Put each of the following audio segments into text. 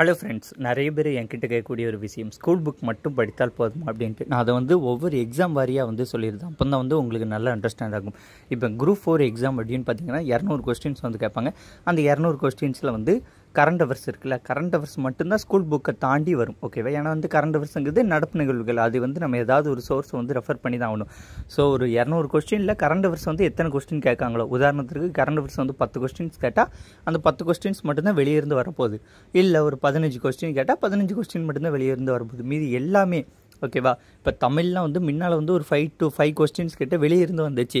hello friends நிறைய பேர் என்கிட்ட கேட்கக்கூடிய ஒரு விஷயம் ஸ்கூல் புக் மட்டும் படித்தால் போதும் அப்படின்ட்டு நான் அதை வந்து ஒவ்வொரு எக்ஸாம் வாரியாக வந்து சொல்லியிருந்தேன் அப்போ தான் வந்து உங்களுக்கு நல்லா அண்டர்ஸ்டாண்ட் ஆகும் இப்போ குரூப் ஃபோர் எக்ஸாம் அப்படின்னு பார்த்தீங்கன்னா இரநூறு கொஸ்டின்ஸ் வந்து கேட்பாங்க அந்த இரநூறு கொஸ்டின்ஸில் வந்து கரண்ட் அவர்ஸ் இருக்குல்ல கரண்ட் அவர்ஸ் மட்டும்தான் ஸ்கூல் புக்கை தாண்டி வரும் ஓகேவா ஏன்னா வந்து கரண்ட் அவர்ஸ்ங்கிறது நடப்பு நிகழ்வுகள் அது வந்து நம்ம ஏதாவது ஒரு சோர்ஸ் வந்து ரெஃபர் பண்ணி தான் ஆகணும் ஸோ ஒரு இரநூறு கொஸ்டினில் கரண்ட் அவர்ஸ் வந்து எத்தனை கொஸ்டின் கேட்காங்களோ உதாரணத்துக்கு கரண்ட் அவர்ஸ் வந்து பத்து கொஸ்டின்ஸ் கேட்டால் அந்த பத்து கொஸ்டின்ஸ் மட்டும்தான் வெளியிருந்து வரப்போகுது இல்லை ஒரு பதினஞ்சு கொஸ்டின் கேட்டால் பதினஞ்சு கொஸ்டின் மட்டும்தான் வெளியிருந்து வரப்போகுது மீதி எல்லாமே ஓகேவா இப்போ தமிழ்லாம் வந்து முன்னால் வந்து ஒரு ஃபைவ் டு ஃபைவ் கொஸ்டின்ஸ் கிட்ட வெளியிருந்து வந்துச்சு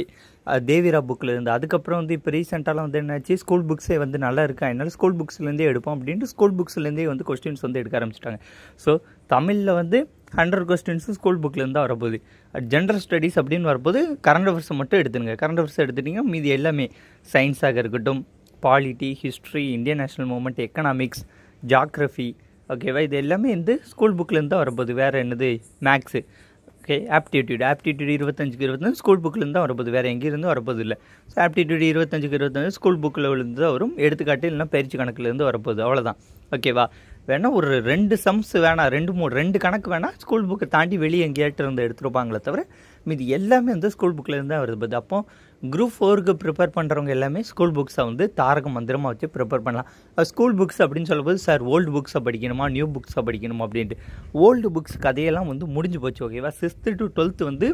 தேவிரா புக்கில் இருந்து அதுக்கப்புறம் வந்து இப்போ ரீசெண்டாலாம் வந்து என்னாச்சு ஸ்கூல் புக்ஸே வந்து நல்லா இருக்கா அதனால ஸ்கூல் புக்ஸ்லேருந்தே எடுப்போம் அப்படின்ட்டு ஸ்கூல் புக்ஸ்லேருந்தே வந்து கொஸ்டின்ஸ் வந்து எடுக்க ஆரம்பிச்சிட்டாங்க ஸோ தமிழில் வந்து ஹண்ட்ரட் கொஸ்டின்ஸும் ஸ்கூல் புக்லேருந்து வரப்போகுது ஜென்ரல் ஸ்டடீஸ் அப்படின்னு வரும்போது கரண்ட் அஃபேர்ஸை மட்டும் எடுத்துருங்க கரண்ட் அஃபேர்ஸ் எடுத்துட்டிங்க மீதி எல்லாமே சயின்ஸாக இருக்கட்டும் polity history Indian national movement economics geography ஓகேவா இது எல்லாமே வந்து ஸ்கூல் புக்லேருந்து தான் வரப்போகுது வேறு என்னது மேக்ஸு ஓகே ஆப்டிடியூட் ஆப்டிடியூட் இருபத்தஞ்சுக்கு இருபத்தஞ்சு ஸ்கூல் புக்லேருந்து தான் வரப்போகுது வேறு எங்கேருந்து வரப்போது இல்லை ஸோ ஆப்டிடியூட் இருபத்தஞ்சுக்கு இருபத்தஞ்சு ஸ்கூல் புக்கில் இருந்து தான் வரும் எடுத்துக்காட்டு இல்லைனா பயிற்சி கணக்குலேருந்து வரப்போகுது அவ்வளோதான் ஓகேவா வேணால் ஒரு ரெண்டு சம்ஸ் வேணாம் ரெண்டு மூணு ரெண்டு கணக்கு வேணால் ஸ்கூல் புக்கை தாண்டி வெளியே எங்கேயாட்டு இருந்து எடுத்துருப்பாங்களே தவிர மீது எல்லாமே வந்து ஸ்கூல் புக்லேருந்து தான் வருது பட் அப்போ குரூப் ஃபோருக்கு ப்ரிப்பேர் பண்ணுறவங்க எல்லாமே ஸ்கூல் புக்ஸை வந்து தாரக மந்திரமாக வச்சு ப்ரிப்பேர் பண்ணலாம் ஸ்கூல் புக்ஸ் அப்படின்னு சொல்லும்போது சார் ஓல்டு புக்ஸை படிக்கணுமா நியூ புக்ஸை படிக்கணுமா அப்படின்ட்டு ஓல்டு புக்ஸ் கதையெல்லாம் வந்து முடிஞ்சு போச்சு ஓகேவா சிக்ஸ்த்து டு டுவெல்த்து வந்து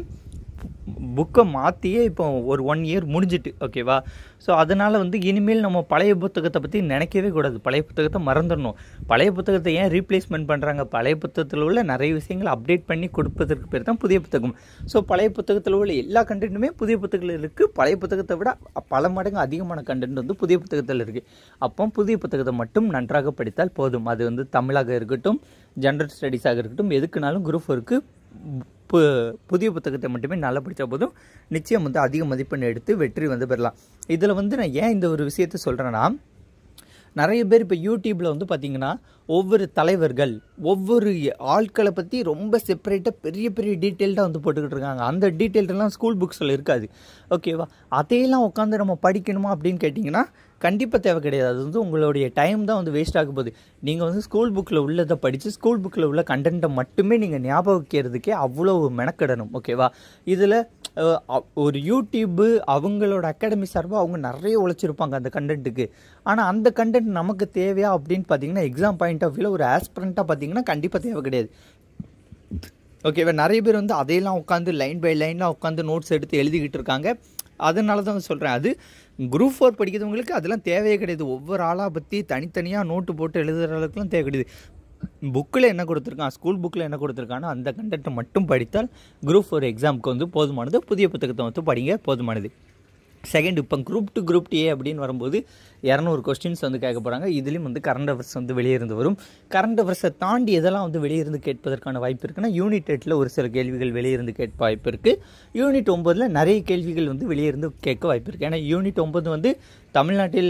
புக்கை மாற்றியே இப்போ ஒரு ஒன் இயர் முடிஞ்சிட்டு ஓகேவா ஸோ அதனால் வந்து இனிமேல் நம்ம பழைய புத்தகத்தை பற்றி நினைக்கவே கூடாது பழைய புத்தகத்தை மறந்துடணும் பழைய புத்தகத்தை ஏன் ரீப்ளேஸ்மெண்ட் பண்ணுறாங்க பழைய புத்தகத்தில் உள்ள நிறைய விஷயங்கள் அப்டேட் பண்ணி கொடுப்பதற்கு பேர் தான் புதிய புத்தகம் ஸோ பழைய புத்தகத்தில் உள்ள எல்லா கண்டென்ட்டுமே புதிய புத்தகத்தில் இருக்குது பழைய புத்தகத்தை விட பல மடங்கு அதிகமான கண்டென்ட் வந்து புதிய புத்தகத்தில் இருக்குது அப்போ புதிய புத்தகத்தை மட்டும் நன்றாக படித்தால் போதும் அது வந்து தமிழாக இருக்கட்டும் ஜென்ரல் ஸ்டடீஸாக இருக்கட்டும் எதுக்குனாலும் குரூப் இருக்குது பு புதிய புத்தகத்தை மட்டுமே நல்லா படித்த போதும் நிச்சயம் வந்து அதிக மதிப்பெண் எடுத்து வெற்றி வந்து பெறலாம் இதில் வந்து நான் ஏன் இந்த ஒரு விஷயத்த சொல்கிறேன்னா நிறைய பேர் இப்போ யூடியூப்பில் வந்து பார்த்திங்கன்னா ஒவ்வொரு தலைவர்கள் ஒவ்வொரு ஆட்களை பற்றி ரொம்ப செப்பரேட்டாக பெரிய பெரிய டீட்டெயில்டாக வந்து போட்டுக்கிட்டு இருக்காங்க அந்த டீட்டெயில்டெல்லாம் ஸ்கூல் புக்ஸில் இருக்காது ஓகேவா அதையெல்லாம் உட்காந்து நம்ம படிக்கணுமா அப்படின்னு கேட்டிங்கன்னா கண்டிப்பாக தேவை கிடையாது அது வந்து உங்களுடைய டைம் தான் வந்து வேஸ்ட் ஆக போகுது நீங்கள் வந்து ஸ்கூல் புக்கில் உள்ளதை படித்து ஸ்கூல் புக்கில் உள்ள கண்டென்ட்டை மட்டுமே நீங்கள் ஞாபகம் வைக்கிறதுக்கே அவ்வளோ மெனக்கிடணும் ஓகேவா இதில் ஒரு யூடியூப்பு அவங்களோட அகாடமி சார்பாக அவங்க நிறைய உழைச்சிருப்பாங்க அந்த கண்டென்ட்டுக்கு ஆனால் அந்த கண்டென்ட் நமக்கு தேவையா அப்படின்னு பார்த்தீங்கன்னா எக்ஸாம் பாயிண்ட் ஆஃப் வியூவில் ஒரு ஆஸ்பிரண்ட்டாக பார்த்தீங்கன்னா கண்டிப்பாக தேவை கிடையாது ஓகேவா நிறைய பேர் வந்து அதையெல்லாம் உட்காந்து லைன் பை லைனாக உட்காந்து நோட்ஸ் எடுத்து எழுதிக்கிட்டு இருக்காங்க அதனால தான் சொல்கிறேன் அது குரூப் ஃபோர் படிக்கிறவங்களுக்கு அதெல்லாம் தேவையே கிடையாது ஒவ்வொரு ஆளாக பற்றி தனித்தனியாக நோட்டு போட்டு எழுதுகிற அளவுக்குலாம் தேவை கிடையாது புக்கில் என்ன கொடுத்துருக்கான் ஸ்கூல் புக்கில் என்ன கொடுத்துருக்கான்னு அந்த கண்டென்ட்டை மட்டும் படித்தால் குரூப் ஃபோர் எக்ஸாமுக்கு வந்து போதுமானது புதிய புத்தகத்தை வந்து படிங்க போதுமானது செகண்ட் இப்போ குரூப் டு குரூப் ஏ அப்படின்னு வரும்போது இரநூறு கொஸ்டின்ஸ் வந்து கேட்க போகிறாங்க இதுலேயும் வந்து கரண்ட் அஃபேர்ஸ் வந்து வெளியே இருந்து வரும் கரண்ட் அஃபேர்ஸை தாண்டி எதெல்லாம் வந்து வெளியே இருந்து கேட்பதற்கான வாய்ப்பு இருக்குன்னா யூனிட் எட்டில் ஒரு சில கேள்விகள் வெளியே இருந்து கேட்ப வாய்ப்பு இருக்குது யூனிட் ஒம்பதில் நிறைய கேள்விகள் வந்து வெளியே இருந்து கேட்க வாய்ப்பு இருக்குது ஏன்னா யூனிட் ஒம்பது வந்து தமிழ்நாட்டில்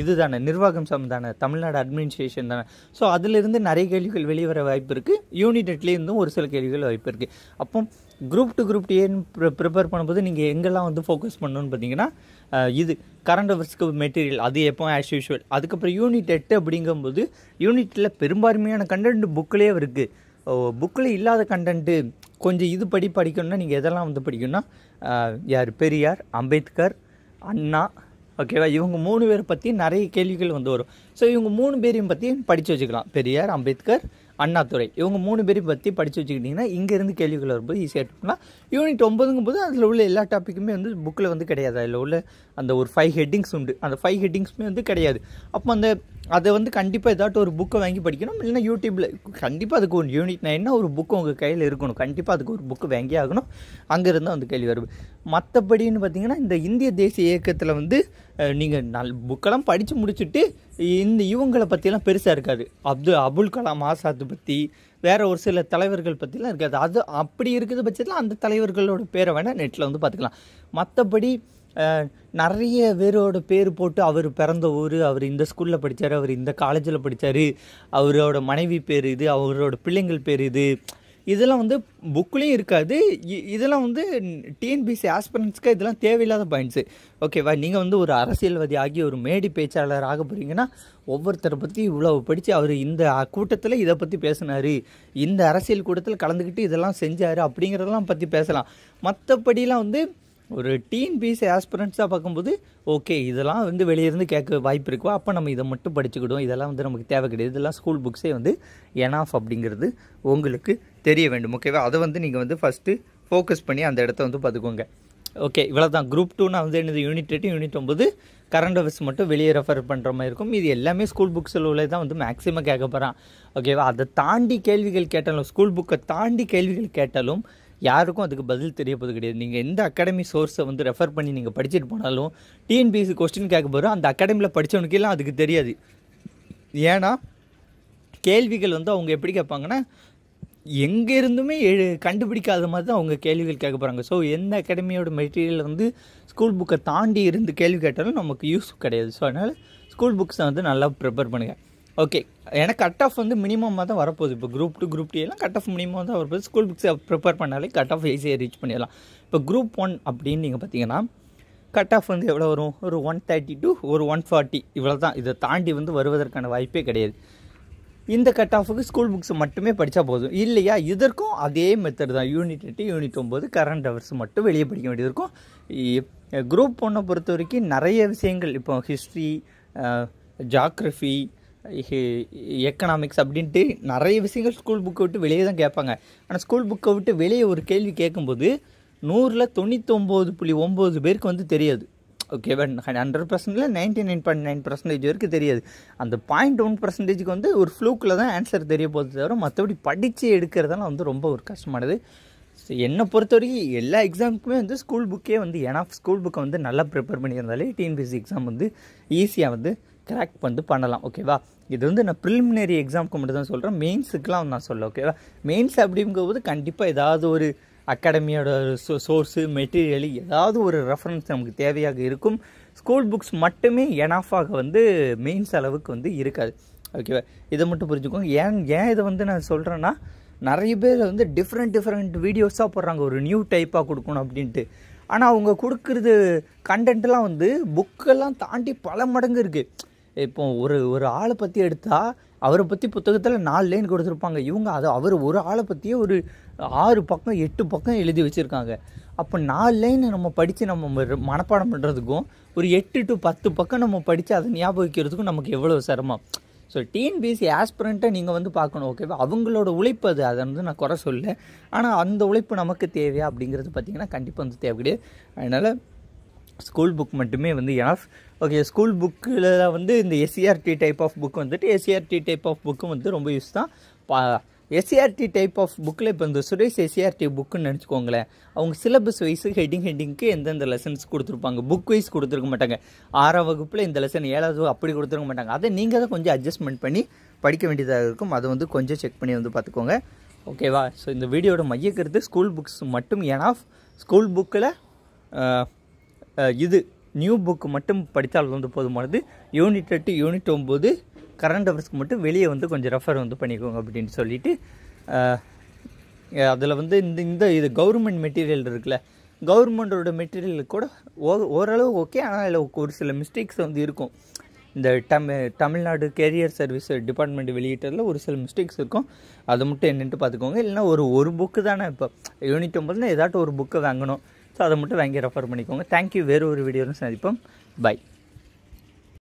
இதுதானே நிர்வாகம் சம்மந்தான தமிழ்நாடு அட்மினிஸ்ட்ரேஷன் தானே ஸோ அதிலிருந்து நிறைய கேள்விகள் வெளியே வர வாய்ப்பு இருக்குது யூனிட் எட்லேருந்தும் ஒரு சில கேள்விகள் வாய்ப்பு இருக்குது அப்போ குரூப் டு குரூப் டேன்னு ப்ர ப்ரிப்பேர் பண்ணும்போது நீங்கள் எங்கெல்லாம் வந்து ஃபோக்கஸ் பண்ணணும்னு பார்த்தீங்கன்னா இது கரண்ட் அஃபேர்ஸ்க்கு மெட்டீரியல் அது எப்போ ஆஸ் யூஷுவல் அதுக்கப்புறம் யூனிட் எட்டு அப்படிங்கும்போது யூனிட்டில் பெரும்பான்மையான கண்டென்ட் புக்கிலே இருக்குது புக்கில் இல்லாத கண்டென்ட்டு கொஞ்சம் இது படி படிக்கணும்னா நீங்கள் எதெல்லாம் வந்து படிக்கணும்னா யார் பெரியார் அம்பேத்கர் அண்ணா ஓகேவா இவங்க மூணு பேரை பற்றி நிறைய கேள்விகள் வந்து வரும் ஸோ இவங்க மூணு பேரையும் பற்றி படித்து வச்சுக்கலாம் பெரியார் அம்பேத்கர் அண்ணாதுரை இவங்க மூணு பேரையும் பற்றி படித்து வச்சுக்கிட்டிங்கன்னா இங்கேருந்து கேள்விகள் வரும்போது ஈஸியாக எடுத்துக்கலாம் யூனிட் ஒம்பதுங்கும் போது அதில் உள்ள எல்லா டாப்பிக்குமே வந்து புக்கில் வந்து கிடையாது அதில் உள்ள அந்த ஒரு ஃபைவ் ஹெட்டிங்ஸ் உண்டு அந்த ஃபைவ் ஹெட்டிங்ஸுமே வந்து கிடையாது அப்போ அந்த அதை வந்து கண்டிப்பாக ஏதாட்டும் ஒரு புக்கை வாங்கி படிக்கணும் இல்லைன்னா யூடியூப்பில் கண்டிப்பாக அதுக்கு ஒரு யூனிட் என்ன ஒரு புக்கு உங்கள் கையில் இருக்கணும் கண்டிப்பாக அதுக்கு ஒரு புக்கு வாங்கி ஆகணும் அங்கேருந்து அந்த கேள்வி வருது மற்றபடின்னு பார்த்திங்கன்னா இந்த இந்திய தேசிய இயக்கத்தில் வந்து நீங்கள் நல் புக்கெல்லாம் படித்து முடிச்சுட்டு இந்த இவங்களை பற்றிலாம் பெருசாக இருக்காது அப்துல் அபுல் கலாம் ஆசாத் பற்றி வேறு ஒரு சில தலைவர்கள் பற்றிலாம் இருக்காது அது அப்படி இருக்கிற பட்சத்தில் அந்த தலைவர்களோட பேரை வேணால் நெட்டில் வந்து பார்த்துக்கலாம் மற்றபடி நிறைய பேரோட பேர் போட்டு அவர் பிறந்த ஊர் அவர் இந்த ஸ்கூலில் படித்தார் அவர் இந்த காலேஜில் படித்தார் அவரோட மனைவி பேர் இது அவரோட பிள்ளைங்கள் பேர் இது இதெல்லாம் வந்து புக்குலேயும் இருக்காது இதெல்லாம் வந்து டிஎன்பிசி ஆஸ்பிரன்ஸ்க்கு இதெல்லாம் தேவையில்லாத பாயிண்ட்ஸு ஓகேவா நீங்கள் வந்து ஒரு அரசியல்வாதி ஆகி ஒரு மேடி பேச்சாளர் ஆக போகிறீங்கன்னா ஒவ்வொருத்தரை பற்றி இவ்வளோ படித்து அவர் இந்த கூட்டத்தில் இதை பற்றி பேசினார் இந்த அரசியல் கூட்டத்தில் கலந்துக்கிட்டு இதெல்லாம் செஞ்சார் அப்படிங்கிறதெல்லாம் பற்றி பேசலாம் மற்றபடிலாம் வந்து ஒரு டிஎன்பிஎஸ்சி ஆஸ்பிரண்ட்ஸாக பார்க்கும்போது ஓகே இதெல்லாம் வந்து வெளியிருந்து கேட்க வாய்ப்பு இருக்கோ அப்போ நம்ம இதை மட்டும் படிச்சுக்கிடுவோம் இதெல்லாம் வந்து நமக்கு தேவை கிடையாது இதெல்லாம் ஸ்கூல் புக்ஸே வந்து என்ஆஃப் அப்படிங்கிறது உங்களுக்கு தெரிய வேண்டும் ஓகேவா அதை வந்து நீங்கள் வந்து ஃபஸ்ட்டு ஃபோக்கஸ் பண்ணி அந்த இடத்த வந்து பார்த்துக்கோங்க ஓகே இவ்வளோ தான் குரூப் டூனா வந்து என்னது யூனிட் எட்டு யூனிட் ஒம்பது கரண்ட் அஃபேர்ஸ் மட்டும் வெளியே ரெஃபர் பண்ணுற மாதிரி இருக்கும் இது எல்லாமே ஸ்கூல் புக்ஸில் உள்ளே தான் வந்து மேக்ஸிமம் கேட்க போகிறான் ஓகேவா அதை தாண்டி கேள்விகள் கேட்டாலும் ஸ்கூல் புக்கை தாண்டி கேள்விகள் கேட்டாலும் யாருக்கும் அதுக்கு பதில் தெரிய போது கிடையாது நீங்கள் எந்த அகாடமி சோர்ஸை வந்து ரெஃபர் பண்ணி நீங்கள் படிச்சுட்டு போனாலும் டிஎன்பிஎஸ்சி கொஸ்டின் கேட்க போகிறோம் அந்த அகாடமியில் படித்தவனுக்கெல்லாம் அதுக்கு தெரியாது ஏன்னா கேள்விகள் வந்து அவங்க எப்படி கேட்பாங்கன்னா எங்கேருந்துமே எழு கண்டுபிடிக்காத மாதிரி தான் அவங்க கேள்விகள் கேட்க போகிறாங்க ஸோ எந்த அகாடமியோட மெட்டீரியல் வந்து ஸ்கூல் புக்கை தாண்டி இருந்து கேள்வி கேட்டாலும் நமக்கு யூஸ் கிடையாது ஸோ அதனால் ஸ்கூல் புக்ஸை வந்து நல்லா ப்ரிப்பேர் பண்ணுங்கள் ஓகே ஏன்னா கட் ஆஃப் வந்து மினிமமாக தான் வரப்போகுது இப்போ குரூப் டூ குரூப் டூ எல்லாம் கட் ஆஃப் மினிமம் தான் வரப்போகுது ஸ்கூல் புக்ஸை ப்ரிப்பேர் பண்ணாலே கட் ஆஃப் ஈஸியாக ரீச் பண்ணிடலாம் இப்போ குரூப் ஒன் அப்படின்னு நீங்கள் பார்த்தீங்கன்னா கட் ஆஃப் வந்து எவ்வளோ வரும் ஒரு ஒன் தேர்ட்டி டு ஒரு ஒன் ஃபார்ட்டி இவ்வளோ தான் இதை தாண்டி வந்து வருவதற்கான வாய்ப்பே கிடையாது இந்த கட் ஆஃபுக்கு ஸ்கூல் புக்ஸ் மட்டுமே படித்தா போதும் இல்லையா இதற்கும் அதே மெத்தட் தான் யூனிட் எட்டு யூனிட் ஒம்பது கரண்ட் அவர்ஸ் மட்டும் வெளியே படிக்க வேண்டியது இருக்கும் குரூப் ஒன்றை பொறுத்த வரைக்கும் நிறைய விஷயங்கள் இப்போ ஹிஸ்ட்ரி ஜாக்ரஃபி எக்கனாமிக்ஸ் அப்படின்ட்டு நிறைய விஷயங்கள் ஸ்கூல் புக்கை விட்டு வெளியே தான் கேட்பாங்க ஆனால் ஸ்கூல் புக்கை விட்டு வெளியே ஒரு கேள்வி கேட்கும்போது நூறில் தொண்ணூத்தொம்பது புள்ளி ஒம்பது பேருக்கு வந்து தெரியாது பட் ஹண்ட்ரட் பர்சன்டில் ninety nine point nine percentage வரைக்கும் தெரியாது அந்த பாயிண்ட் ஒன் பர்சன்டேஜுக்கு வந்து ஒரு ஃப்ளூக்கில் தான் ஆன்சர் தெரிய போகிறது தவிர மற்றபடி படித்து எடுக்கிறதெல்லாம் வந்து ரொம்ப ஒரு கஷ்டமானது ஸோ என்னை பொறுத்த வரைக்கும் எல்லா எக்ஸாமுக்குமே வந்து ஸ்கூல் புக்கே வந்து ஏன்னா ஸ்கூல் புக்கை வந்து நல்லா ப்ரிப்பேர் பண்ணியிருந்தாலே டிஎன்பிஎஸ்சி எக்ஸாம் வந்து ஈஸியாக வந்து கிராக் வந்து பண்ணலாம் ஓகேவா இது வந்து நான் ப்ரிலிமினரி எக்ஸாம்க்கு மட்டும் தான் சொல்கிறேன் மெயின்ஸுக்கெலாம் நான் சொல்ல ஓகேவா மெயின்ஸ் அப்படிங்கும்போது கண்டிப்பாக ஏதாவது ஒரு அகாடமியோட சோ சோர்ஸு மெட்டீரியல் ஏதாவது ஒரு ரெஃபரன்ஸ் நமக்கு தேவையாக இருக்கும் ஸ்கூல் புக்ஸ் மட்டுமே எனாஃபாக வந்து மெயின்ஸ் அளவுக்கு வந்து இருக்காது ஓகேவா இதை மட்டும் புரிஞ்சுக்கோங்க ஏன் ஏன் இதை வந்து நான் சொல்கிறேன்னா நிறைய பேர் வந்து டிஃப்ரெண்ட் டிஃப்ரெண்ட் வீடியோஸாக போடுறாங்க ஒரு நியூ டைப்பாக கொடுக்கணும் அப்படின்ட்டு ஆனால் அவங்க கொடுக்குறது கண்டென்ட்லாம் வந்து புக்கெல்லாம் தாண்டி பல மடங்கு இருக்குது இப்போ ஒரு ஒரு ஆளை பற்றி எடுத்தால் அவரை பற்றி புத்தகத்தில் நாலு லைன் கொடுத்துருப்பாங்க இவங்க அதை அவர் ஒரு ஆளை பற்றியே ஒரு ஆறு பக்கம் எட்டு பக்கம் எழுதி வச்சுருக்காங்க அப்போ நாலு லைன் நம்ம படித்து நம்ம மனப்பாடம் பண்ணுறதுக்கும் ஒரு எட்டு டு பத்து பக்கம் நம்ம படித்து அதை ஞாபகிக்கிறதுக்கும் நமக்கு எவ்வளோ சிரமம் ஸோ டிஎன்பிஎஸ்சி ஆஸ்பிரண்ட்டை நீங்கள் வந்து பார்க்கணும் ஓகேவா அவங்களோட உழைப்பு அது அதை வந்து நான் குறை சொல்ல ஆனால் அந்த உழைப்பு நமக்கு தேவையா அப்படிங்கிறது பார்த்திங்கன்னா கண்டிப்பாக வந்து தேவை கிடையாது அதனால் ஸ்கூல் புக் மட்டுமே வந்து எனஃப் ஓகே ஸ்கூல் புக்கில் வந்து இந்த எஸ்சிஆர்டி டைப் ஆஃப் புக் வந்துட்டு எஸ்சிஆர்டி டைப் ஆஃப் புக்கும் வந்து ரொம்ப யூஸ் தான் பா எஸ்சிஆர்டி டைப் ஆஃப் புக்கில் இப்போ இந்த சுரேஷ் எஸ்சிஆர்டி புக்குன்னு e நினச்சிக்கோங்களேன் அவங்க சிலபஸ் வைஸு ஹெட்டிங் ஹெட்டிங்க்கு எந்தெந்த லெசன்ஸ் கொடுத்துருப்பாங்க புக் வைஸ் கொடுத்துருக்க மாட்டாங்க ஆறாம் வகுப்பில் இந்த லெசன் ஏழாவது அப்படி கொடுத்துருக்க மாட்டாங்க அதை நீங்கள் தான் கொஞ்சம் அட்ஜஸ்ட்மெண்ட் பண்ணி படிக்க வேண்டியதாக இருக்கும் அதை வந்து கொஞ்சம் செக் பண்ணி வந்து பார்த்துக்கோங்க ஓகேவா ஸோ இந்த வீடியோட மையக்கருத்து ஸ்கூல் புக்ஸ் மட்டும் ஏன்னா ஆஃப் ஸ்கூல் புக்கில் இது நியூ புக்கு மட்டும் படித்தால் வந்து போதுமானது யூனிட் எட்டு யூனிட் ஒம்பது கரண்ட் அஃபேர்ஸ்க்கு மட்டும் வெளியே வந்து கொஞ்சம் ரெஃபர் வந்து பண்ணிக்கோங்க அப்படின்னு சொல்லிட்டு அதில் வந்து இந்த இந்த இது கவர்மெண்ட் மெட்டீரியல் இருக்குல்ல கவர்மெண்டோட மெட்டீரியல் கூட ஓ ஓரளவு ஓகே ஆனால் அதில் ஒரு சில மிஸ்டேக்ஸ் வந்து இருக்கும் இந்த டம் தமிழ்நாடு கேரியர் சர்வீஸ் டிபார்ட்மெண்ட் வெளியிட்டதில் ஒரு சில மிஸ்டேக்ஸ் இருக்கும் அதை மட்டும் என்னென்ட்டு பார்த்துக்கோங்க இல்லைனா ஒரு ஒரு புக்கு தானே இப்போ யூனிட் ஒம்பதுனா ஏதாட்டும் ஒரு புக்கை வாங்கணும் அதை மட்டும் வாங்கி ரெஃபர் பண்ணிக்கோங்க தேங்க்யூ வேறு ஒரு வீடியோவில் சந்திப்போம் பை